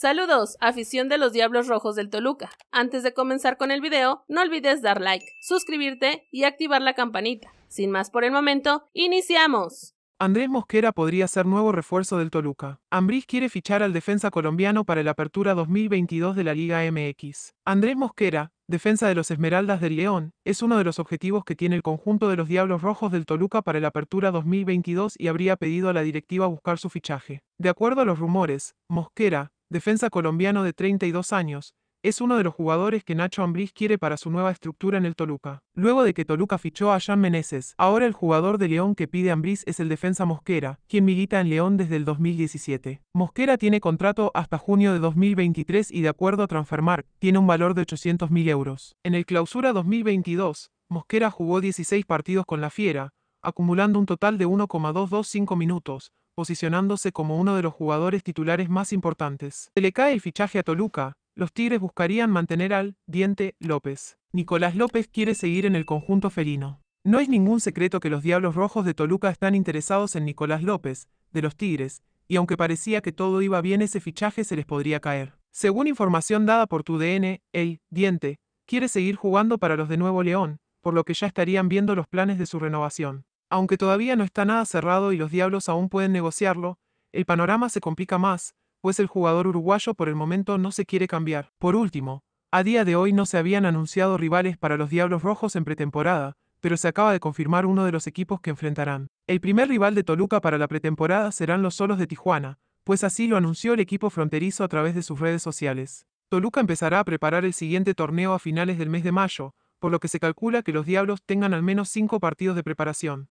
Saludos, afición de los Diablos Rojos del Toluca. Antes de comenzar con el video, no olvides dar like, suscribirte y activar la campanita. Sin más por el momento, iniciamos. Andrés Mosquera podría ser nuevo refuerzo del Toluca. Ambriz quiere fichar al defensa colombiano para la apertura 2022 de la Liga MX. Andrés Mosquera, defensa de los Esmeraldas del León, es uno de los objetivos que tiene el conjunto de los Diablos Rojos del Toluca para la apertura 2022 y habría pedido a la directiva buscar su fichaje. De acuerdo a los rumores, Mosquera, defensa colombiano de 32 años, es uno de los jugadores que Nacho Ambriz quiere para su nueva estructura en el Toluca. Luego de que Toluca fichó a Jean Meneses, ahora el jugador de León que pide Ambriz es el defensa Mosquera, quien milita en León desde el 2017. Mosquera tiene contrato hasta junio de 2023 y de acuerdo a Transfermark, tiene un valor de 800.000 euros. En el clausura 2022, Mosquera jugó 16 partidos con la Fiera, acumulando un total de 1,225 minutos, posicionándose como uno de los jugadores titulares más importantes. Se le cae el fichaje a Toluca, los Tigres buscarían mantener al diente López. Nicolás López quiere seguir en el conjunto felino. No es ningún secreto que los Diablos Rojos de Toluca están interesados en Nicolás López, de los Tigres, y aunque parecía que todo iba bien ese fichaje se les podría caer. Según información dada por tu DN, el diente quiere seguir jugando para los de Nuevo León, por lo que ya estarían viendo los planes de su renovación. Aunque todavía no está nada cerrado y los diablos aún pueden negociarlo, el panorama se complica más, pues el jugador uruguayo por el momento no se quiere cambiar. Por último, a día de hoy no se habían anunciado rivales para los Diablos Rojos en pretemporada, pero se acaba de confirmar uno de los equipos que enfrentarán. El primer rival de Toluca para la pretemporada serán los Solos de Tijuana, pues así lo anunció el equipo fronterizo a través de sus redes sociales. Toluca empezará a preparar el siguiente torneo a finales del mes de mayo, por lo que se calcula que los Diablos tengan al menos cinco partidos de preparación.